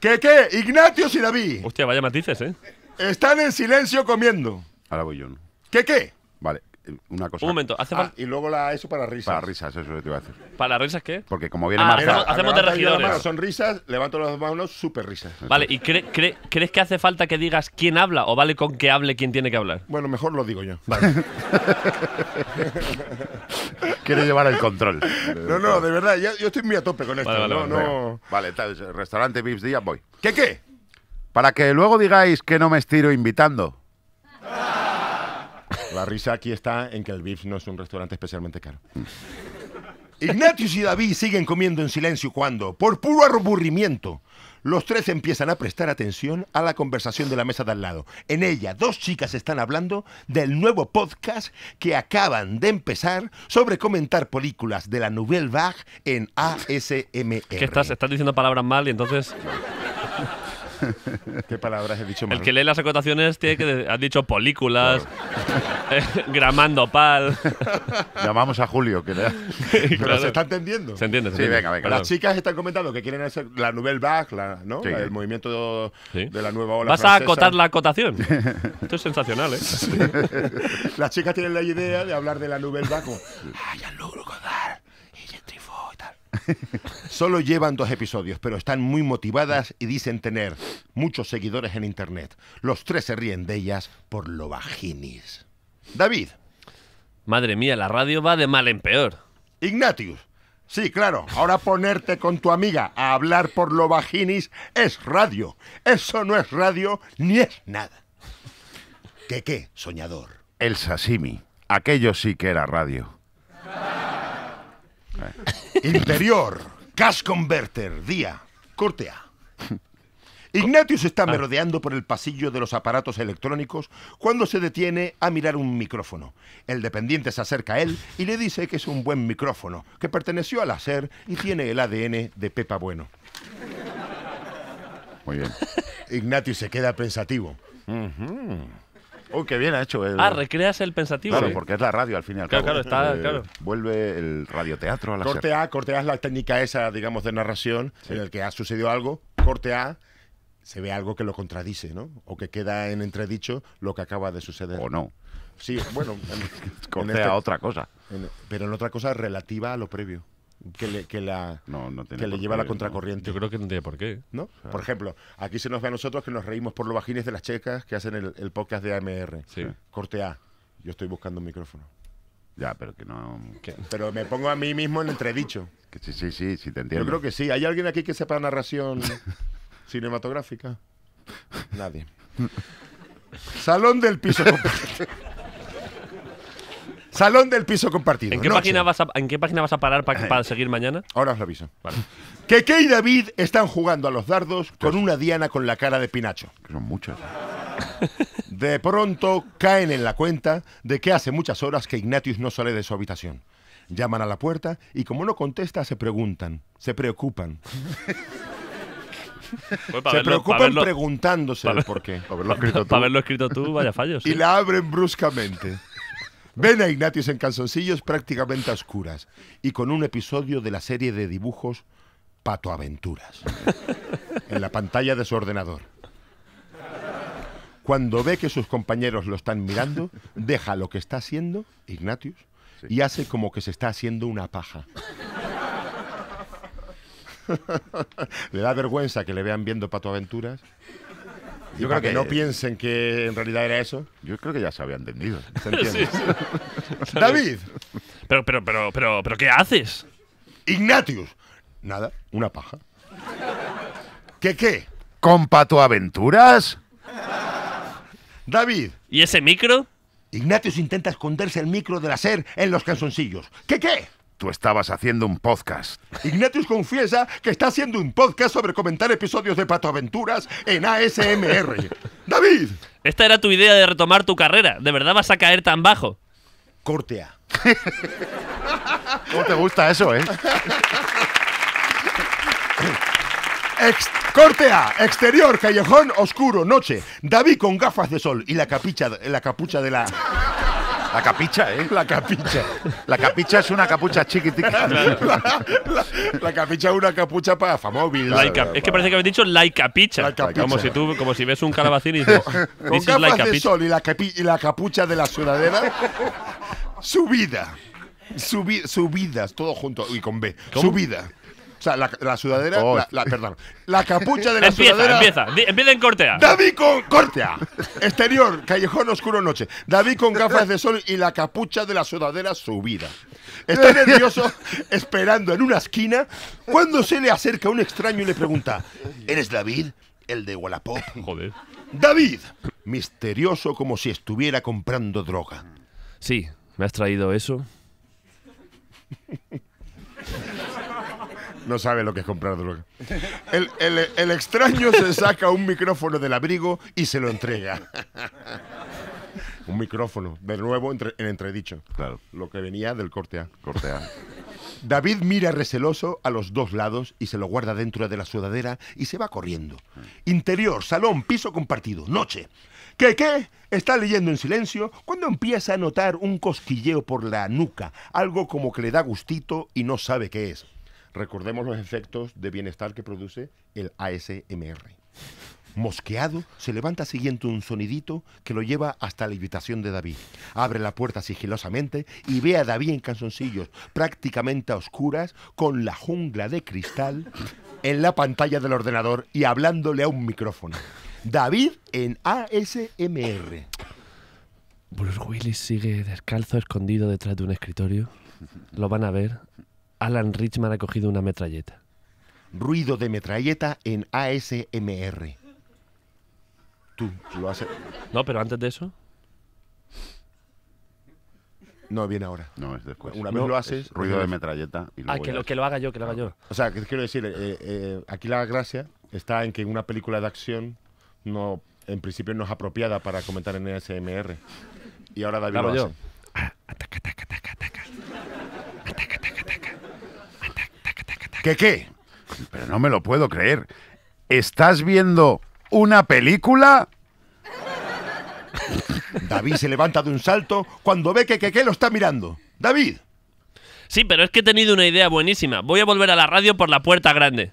¿Qué qué? Ignacio y David. Hostia, vaya matices, ¿eh? Están en silencio comiendo. Ahora voy yo. ¿no? ¿Qué qué? Vale. Eh, una cosa. Un momento, hace ah, Y luego eso para risas. Para risas, eso es lo que te iba a hacer ¿Para risas qué? Porque como viene ah, Hacemos, de regidores. son risas, levanto las manos, súper risas. Vale, ¿y crees que hace falta que digas quién habla o vale con que hable quién tiene que hablar? Bueno, mejor lo digo yo. Vale. Quiero llevar el control. No, no, de verdad, yo, estoy muy a tope con esto. Vale, no, no... vale tal, restaurante Vips día, voy. ¿Qué qué? Para que luego digáis que no me estiro invitando. La risa aquí está en que el Biff no es un restaurante especialmente caro. Ignatius y David siguen comiendo en silencio cuando, por puro aburrimiento, los tres empiezan a prestar atención a la conversación de la mesa de al lado. En ella, dos chicas están hablando del nuevo podcast que acaban de empezar sobre comentar películas de la Nouvelle Vague en ASMR. ¿Qué estás? Estás diciendo palabras mal y entonces... ¿Qué palabras he dicho El que lee las acotaciones tiene que. Has dicho películas, eh, gramando pal. Llamamos a Julio, que le... Pero se está entendiendo. Se entiende, venga, Las chicas están comentando que quieren hacer la Nouvelle Vague, el movimiento de, la nueva ola. ¿Vas a acotar la acotación? Esto es sensacional, ¿eh? Las chicas tienen la idea de hablar de la Nouvelle Vague como. Ah, Solo llevan dos episodios, pero están muy motivadas y dicen tener muchos seguidores en Internet. Los tres se ríen de ellas por lo vaginis. David. Madre mía, la radio va de mal en peor. Ignatius. Sí, claro. Ahora ponerte con tu amiga a hablar por lo vaginis es radio. Eso no es radio ni es nada. ¿Qué qué, soñador? El sashimi. Aquello sí que era radio. Eh. Interior, Cash Converter, día, corte A. Ignatius está ah. merodeando por el pasillo de los aparatos electrónicos cuando se detiene a mirar un micrófono. El dependiente se acerca a él y le dice que es un buen micrófono, que perteneció al hacer y tiene el ADN de Pepa Bueno. Muy bien. Ignatius se queda pensativo. Oh, qué bien ha hecho. Eh. Ah, recreas el pensativo. Claro, porque es la radio al final. claro, Claro, está, eh, claro. Vuelve el radioteatro a la Corte A, corte A es la técnica esa, digamos, de narración, en el que ha sucedido algo, corte A, se ve algo que lo contradice, ¿no? O que queda en entredicho lo que acaba de suceder. O no. Sí, bueno. corte a este otra cosa. pero en otra cosa relativa a lo previo que le, la, le lleva la contracorriente. Yo creo que no tiene por qué. ¿No? por ejemplo, aquí se nos ve a nosotros que nos reímos por los bajines de las checas que hacen el, podcast de AMR. Corte A. Yo estoy buscando un micrófono. Ya, pero que no. Pero me pongo a mí mismo en entredicho. Que sí, sí, sí, sí, te entiendo. Yo creo que sí. ¿Hay alguien aquí que sepa narración cinematográfica? Nadie. Salón del piso Salón del piso compartido. ¿En qué, página vas a, parar para, eh. seguir mañana? Ahora os lo aviso. Que Kei y David están jugando a los dardos con una diana con la cara de Pinacho. son muchos. De pronto caen en la cuenta de que hace muchas horas que Ignatius no sale de su habitación. Llaman a la puerta y como no contesta se preguntan, se preocupan. Pues, se preocupan preguntándose por qué. Para escrito tú. vaya fallos. Y la abren bruscamente. Ven a Ignatius en calzoncillos prácticamente a oscuras y con un episodio de la serie de dibujos Pato Aventuras en la pantalla de su ordenador. Cuando ve que sus compañeros lo están mirando, deja lo que está haciendo, Ignatius, y hace como que se está haciendo una paja. le da vergüenza que le vean viendo Pato Aventuras yo ah, creo que, no piensen que en realidad era eso. Yo creo que ya se había entendido. David. Pero, pero, pero, pero, pero, ¿qué haces? Ignatius. Nada, una paja. ¿Qué qué? qué aventuras David. ¿Y ese micro? Ignatius intenta esconderse el micro de la SER en los canzoncillos. ¿Qué qué? Tú estabas haciendo un podcast. Ignatius confiesa que está haciendo un podcast sobre comentar episodios de Patoaventuras en ASMR. ¡David! Esta era tu idea de retomar tu carrera. ¿De verdad vas a caer tan bajo? Cortea. ¿No te gusta eso, eh? Ex exterior, callejón, oscuro, noche. David con gafas de sol y la, capicha, la capucha de la la capicha, ¿eh? La capicha. La capicha es una capucha chiquitica. La, capicha es una capucha para famóvil. es que parece que habéis dicho la capicha. Como si como si ves un calabacín y dices, Con gafas de y la, capucha de la sudadera, Subida. vida. subidas, todo junto y con B. Subida. O sea, la, la sudadera. Oh. La, perdón. La capucha de la empieza, sudadera. Empieza, empieza. en Cortea. David con. Cortea. Exterior, callejón oscuro noche. David con gafas de sol y la capucha de la sudadera subida. Está nervioso, esperando en una esquina, cuando se le acerca un extraño y le pregunta: ¿Eres David? El de Wallapop. Joder. David, misterioso como si estuviera comprando droga. Sí, me has traído eso. No sabe lo que es comprar droga. El, extraño se saca un micrófono del abrigo y se lo entrega. un micrófono, de nuevo en entredicho. Claro. Lo que venía del corte A. Corte A. David mira receloso a los dos lados y se lo guarda dentro de la sudadera y se va corriendo. Interior, salón, piso compartido, noche. ¿Qué qué? Está leyendo en silencio cuando empieza a notar un cosquilleo por la nuca, algo como que le da gustito y no sabe qué es. Recordemos los efectos de bienestar que produce el ASMR. Mosqueado, se levanta siguiendo un sonidito que lo lleva hasta la habitación de David. Abre la puerta sigilosamente y ve a David en canzoncillos, prácticamente a oscuras, con la jungla de cristal en la pantalla del ordenador y hablándole a un micrófono. David en ASMR. Bruce Willis sigue descalzo, escondido detrás de un escritorio. Lo van a ver Alan Richman ha cogido una metralleta. Ruido de metralleta en ASMR. Tú, lo haces. No, pero antes de eso. No, viene ahora. No, es después. Una vez lo haces. ruido de metralleta y ah, que lo, que lo haga yo, que lo haga ah, yo. O sea, quiero decir, eh, eh, aquí la gracia está en que una película de acción no, en principio no es apropiada para comentar en ASMR. Y ahora David ¿Qué qué? Pero no me lo puedo creer. ¿Estás viendo una película? David se levanta de un salto cuando ve que Keke lo está mirando. ¡David! Sí, pero es que he tenido una idea buenísima. Voy a volver a la radio por la puerta grande.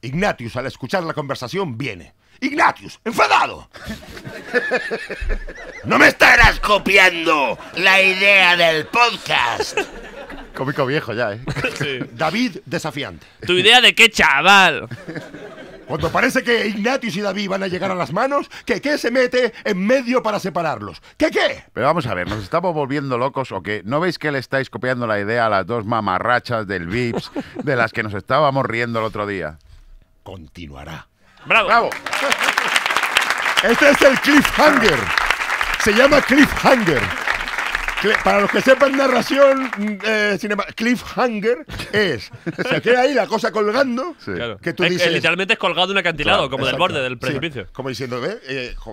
Ignatius, al escuchar la conversación, viene. ¡Ignatius! ¡Enfadado! ¡No me estarás copiando la idea del podcast! Cómico viejo ya, ¿eh? David desafiante. ¿Tu idea de qué, chaval? Cuando parece que Ignatius y David van a llegar a las manos, que qué se mete en medio para separarlos. ¿Qué qué? Pero vamos a ver, ¿nos estamos volviendo locos o qué? ¿No veis que le estáis copiando la idea a las dos mamarrachas del Vips de las que nos estábamos riendo el otro día? Continuará. ¡Bravo! ¡Bravo! Este es el cliffhanger. Se llama cliffhanger. Para los que sepan narración mm, eh, cliffhanger es. Se queda ahí la cosa colgando. Que tú eh, eh, dices, literalmente es colgado un acantilado, como del borde del precipicio. Como diciendo, ve,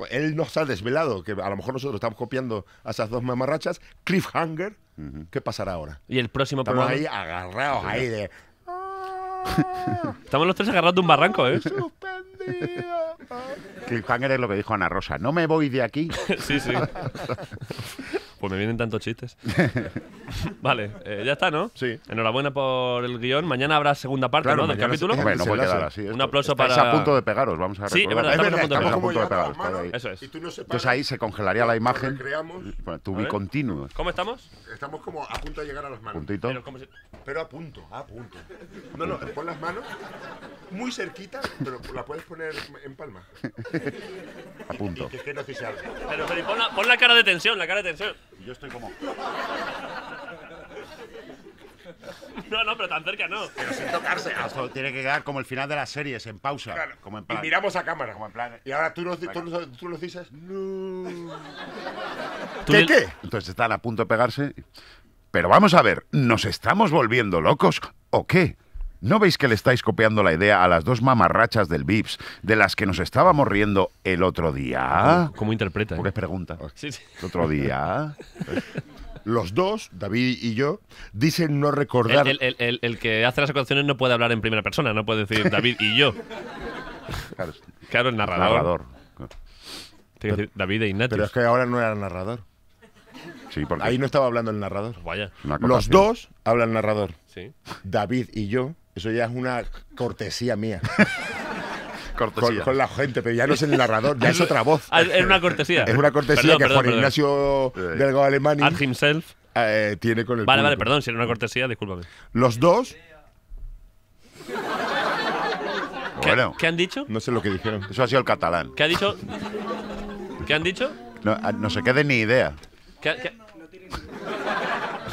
él nos ha desvelado que a lo mejor nosotros estamos copiando a esas dos mamarrachas. Cliffhanger, ¿qué pasará ahora? Y el próximo estamos Estamos ahí agarrados, ahí de. Ah". Estamos los tres agarrados de un barranco, ¿eh? Cliffhanger es lo que dijo Ana Rosa. No me voy de aquí. sí, sí. Pues me vienen tantos chistes. vale, eh, ya está, ¿no? Sí. Enhorabuena por el guión. Mañana habrá segunda parte, ¿no? Del capítulo. Es, bueno, no puede quedar así. Un aplauso Estáis para. a punto de pegaros, vamos a Sí, es verdad, estamos, a punto de pegaros. Eso es. Entonces ahí se congelaría la imagen. tu bicontinuo. ¿Cómo estamos? Estamos como a punto de llegar a las manos. Puntito. Pero, pero a punto, a punto. No, no, pon las manos muy cerquita, pero la puedes poner en palma. a punto. Y, que, que no se Pero, pero pon, pon la cara de tensión, la cara de tensión yo estoy como. No, no, pero tan cerca no. Pero sin tocarse. tiene que quedar como el final de las series, en pausa. Como en plan- Y miramos a cámara. Como en plan- Y ahora tú nos, tú dices. ¿Qué, qué? Entonces están a punto de pegarse. Pero vamos a ver, ¿nos estamos volviendo locos o qué? ¿No veis que le estáis copiando la idea a las dos mamarrachas del Vips de las que nos estábamos riendo el otro día? ¿Cómo, interpreta? Eh? Porque pregunta. Sí, sí. El otro día. los dos, David y yo, dicen no recordar. El, que hace las ecuaciones no puede hablar en primera persona, no puede decir David y yo. Claro, el narrador. narrador. David e Ignatius. Pero es que ahora no era el narrador. Sí, porque... Ahí no estaba hablando el narrador. Vaya. Los dos hablan narrador. Sí. David y yo eso ya es una cortesía mía. Con, con, la gente, pero ya no es el narrador, ya ah, es otra voz. Ah, es una cortesía. Es una cortesía que Juan Ignacio Delgado Alemán himself. Eh, tiene con el. Vale, vale, perdón, si era una cortesía, discúlpame. Los dos. ¿Qué, han dicho? No sé lo que dijeron. Eso ha sido el catalán. ¿Qué ha dicho? ¿Qué han dicho? No, ah, se quede ni idea. ¿Qué,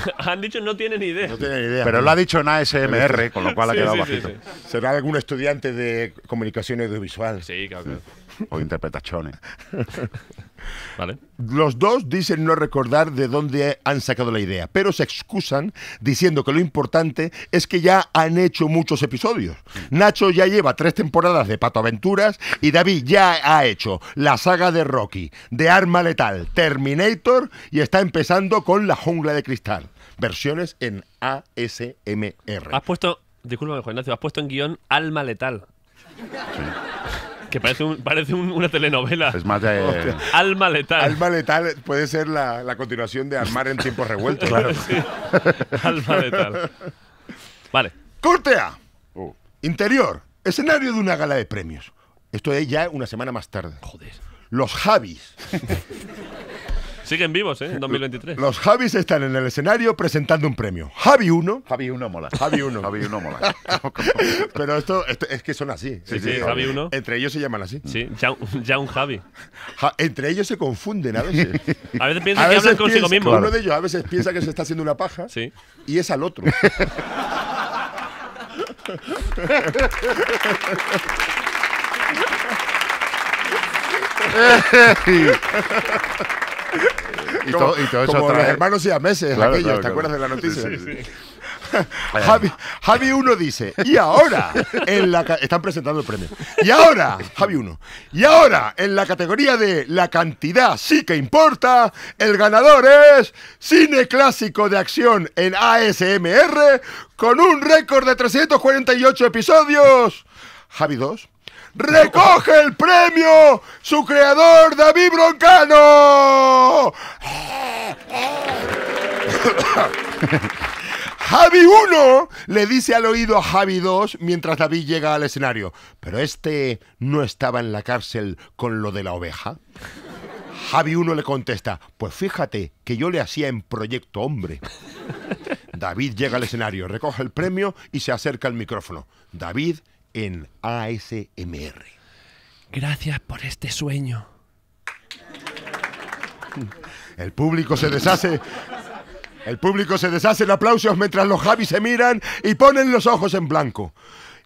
Han dicho no tienen ni idea. No tienen idea. Pero lo ha dicho en ASMR, con lo cual ha quedado bajito. ¿Será algún estudiante de comunicación audiovisual? Sí, claro. O interpretaciones. Los dos dicen no recordar de dónde han sacado la idea, pero se excusan diciendo que lo importante es que ya han hecho muchos episodios. Mm. Nacho ya lleva tres temporadas de Pato Aventuras y David ya ha hecho la saga de Rocky, de Arma Letal, Terminator y está empezando con La Jungla de Cristal. Versiones en ASMR. Has puesto, disculpa, Juan Ignacio, has puesto en guión Alma Letal. Que parece, una telenovela. Es más de... Alma letal. Alma letal puede ser la, continuación de Armar en tiempos revueltos. Alma letal. Vale. Cortea uh. Interior. Escenario de una gala de premios. Esto es ya una semana más tarde. Joder. Los Javis. Siguen vivos, ¿eh? En 2023. Los Javis están en el escenario presentando un premio. Javi 1. Javi 1 mola. Javi 1. Javi 1 mola. Pero esto, es que son así. Sí, sí, Javi 1. Entre ellos se llaman así. Sí, ya, un Javi. entre ellos se confunden a veces. a veces piensan que hablan consigo mismo. Uno de ellos a veces piensa que se está haciendo una paja sí. y es al otro. y, todo, los hermanos y a meses, ¿te acuerdas de la noticia? Sí, sí. Javi, Javi 1 dice, y ahora, en la están presentando el premio. Y ahora, Javi 1, y ahora, en la categoría de la cantidad sí que importa, el ganador es Cine Clásico de Acción en ASMR, con un récord de 348 episodios. Javi 2, recoge el premio su creador David Broncano. Javi 1 le dice al oído a Javi 2 mientras David llega al escenario, pero este no estaba en la cárcel con lo de la oveja. Javi 1 le contesta, pues fíjate que yo le hacía en Proyecto Hombre. David llega al escenario, recoge el premio y se acerca al micrófono. David en ASMR. Gracias por este sueño. El público se deshace. El público se deshace en aplausos mientras los Javi se miran y ponen los ojos en blanco.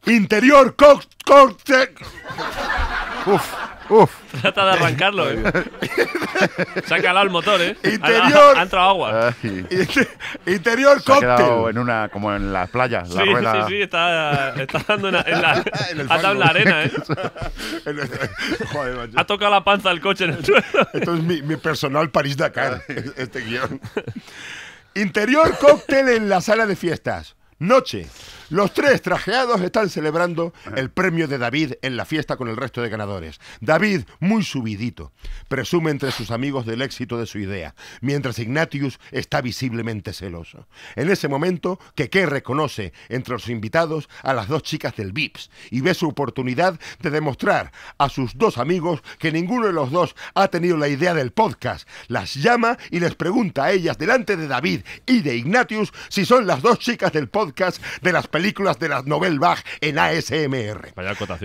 Interior Cox... Uf. Uf. Trata de arrancarlo, eh. calado el motor, eh. Interior. Ha, entrado agua. Interior cóctel. Ha en una, como en las playas. Sí, sí, sí, está, está dando en la, ha dado en la arena, eh. Ha tocado la panza del coche en el suelo. Esto mi, mi personal París-Dakar, este guión. Interior cóctel en la sala de fiestas noche. Los tres trajeados están celebrando el premio de David en la fiesta con el resto de ganadores. David, muy subidito, presume entre sus amigos del éxito de su idea, mientras Ignatius está visiblemente celoso. En ese momento, Keke reconoce entre los invitados a las dos chicas del VIPS y ve su oportunidad de demostrar a sus dos amigos que ninguno de los dos ha tenido la idea del podcast. Las llama y les pregunta a ellas delante de David y de Ignatius si son las dos chicas del podcast de las películas de la Nobel Bach en ASMR.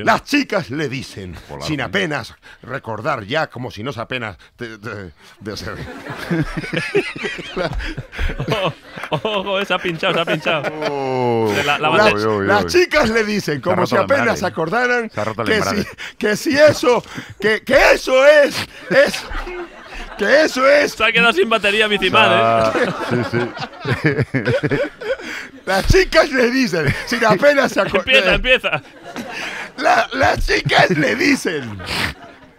Las chicas le dicen, sin apenas recordar ya como si no apenas. De, de ser. ojo, esa pinchado, esa pinchado. Oh. la, las, chicas le dicen, como si apenas se acordaran, que, si, que si, eso, que, que eso es, es que eso es. Se ha quedado sin batería mi timad, ¿eh? Sí, sí. Las chicas le dicen, sin apenas se Empieza, empieza. las chicas le dicen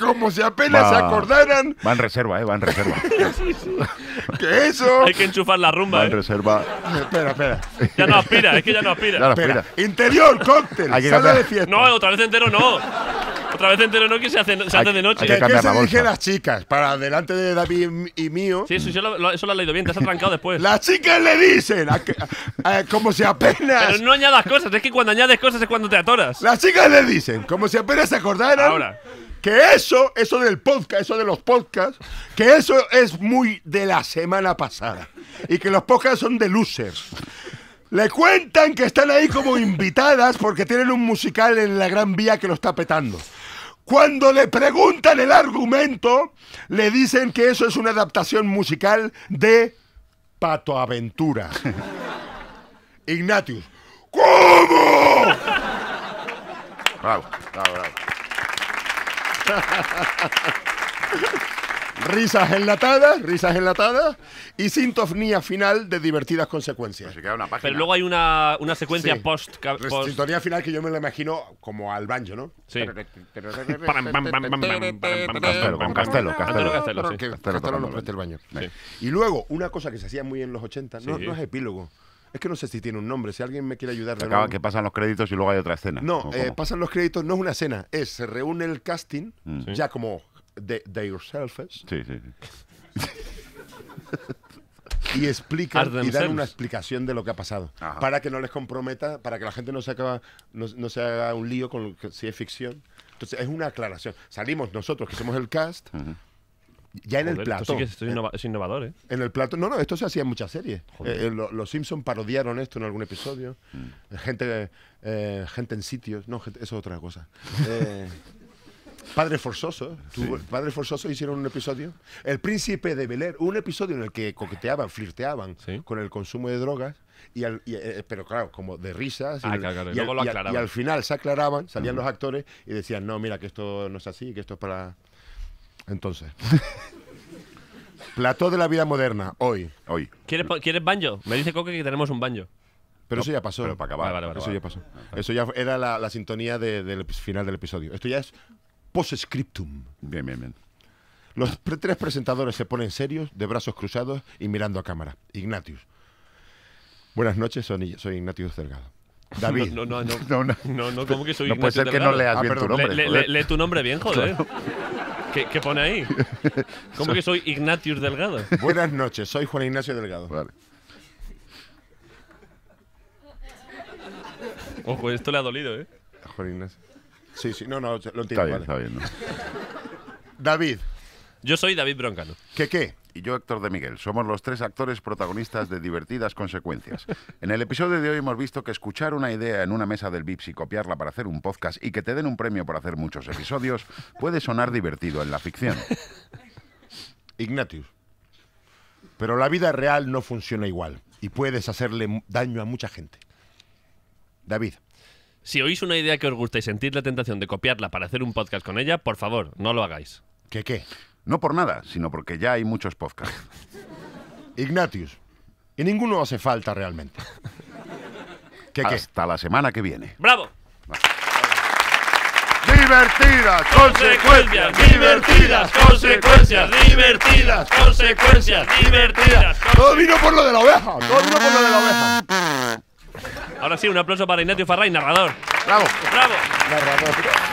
como si apenas se acordaran. Van reserva, eh, van reserva. que eso. Hay que enchufar la rumba. Van eh. reserva. Espera, espera. Ya no aspira, es que ya no aspira. Interior, cóctel, sala de fiesta. No, otra vez entero no. Otra vez entero no, que se hace, se de noche. Hay que ¿Qué se dije las chicas? Para delante de David y mío. Sí, eso, lo, eso lo has leído bien, te has atrancado después. las chicas le dicen, como si apenas. Pero no añadas cosas, es que cuando añades cosas es cuando te atoras. Las chicas le dicen, como si apenas se acordaran. Ahora que eso, eso del podcast, eso de los podcasts, que eso es muy de la semana pasada. Y que los podcasts son de losers. Le cuentan que están ahí como invitadas porque tienen un musical en la Gran Vía que lo está petando. Cuando le preguntan el argumento, le dicen que eso es una adaptación musical de Pato Aventura. Ignatius. ¿Cómo? bravo, risas enlatadas, risas enlatadas y sintonía final de divertidas consecuencias. Pues pero, luego hay una, una secuencia post, post, Sintonía final que yo me la imagino como al banjo, ¿no? Sí. Castelo, con Castelo, Castelo. Castelo, Castelo, Castelo nos presta el baño. Y luego, una cosa que se hacía muy en los 80, no, no es epílogo. Es que no sé si tiene un nombre, si alguien me quiere ayudar. Acaba que pasan los créditos y luego hay otra escena. No, eh, pasan los créditos, no es una escena, es se reúne el casting, mm. ya como de, yourself Sí, sí, sí. y explican y dan una explicación de lo que ha pasado. Para que no les comprometa, para que la gente no se, acaba, no, se haga un lío con lo que, si es ficción. Entonces es una aclaración. Salimos nosotros, que somos el cast. Ya en el plato. ¿eh? es, innovador, ¿eh? En el plato. No, no, esto se hacía en muchas series. Eh, eh, los, Simpsons parodiaron esto en algún episodio. Mm. Gente, gente en sitios. No, eso es otra cosa. Padre Forzoso. Padre Forzoso hicieron un episodio. El Príncipe de Beler Un episodio en el que coqueteaban, flirteaban con el consumo de drogas. Y, al, pero claro, como de risas. y, ah, claro, claro. Y, al, y, al, final se aclaraban, salían los actores y decían, no, mira, que esto no es así, que esto es para... Entonces. Plató de la vida moderna, hoy. Hoy. ¿Quieres, baño banjo? Me dice Coque que tenemos un banjo. Pero eso ya pasó. para acabar. eso ya pasó. Ah, eso ya era la, sintonía del final del episodio. Esto ya es scriptum Bien, bien, bien. Los tres presentadores se ponen serios, de brazos cruzados y mirando a cámara. Ignatius. Buenas noches, soy, Ignatius Delgado. David. No, no, no. No, no. No, que soy No puede ser que no leas ah, bien tu nombre. Le- tu nombre bien, joder. ¿Qué, pone ahí? ¿Cómo que soy Ignatius Delgado? Buenas noches, soy Juan Ignacio Delgado. Vale. Ojo, esto le ha dolido, ¿eh? Juan Ignacio. Sí, sí, no, no, lo entiendo. Está bien, está bien. David. Yo soy David Broncano. ¿Qué qué? y yo, Héctor de Miguel. Somos los tres actores protagonistas de divertidas consecuencias. En el episodio de hoy hemos visto que escuchar una idea en una mesa del VIPS y copiarla para hacer un podcast y que te den un premio por hacer muchos episodios puede sonar divertido en la ficción. Ignatius. Pero la vida real no funciona igual y puedes hacerle daño a mucha gente. David. Si oís una idea que os gusta y sentís la tentación de copiarla para hacer un podcast con ella, por favor, no lo hagáis. ¿Qué qué? No por nada, sino porque ya hay muchos podcasts. Ignatius, y ninguno hace falta realmente. Hasta la semana que viene. ¡Bravo! Divertidas consecuencias, divertidas consecuencias, divertidas consecuencias, divertidas. Todo vino por lo de la oveja, todo vino por lo de la oveja. Ahora sí, un aplauso para Ignatius Farray, narrador. Bravo. Bravo. Narrador.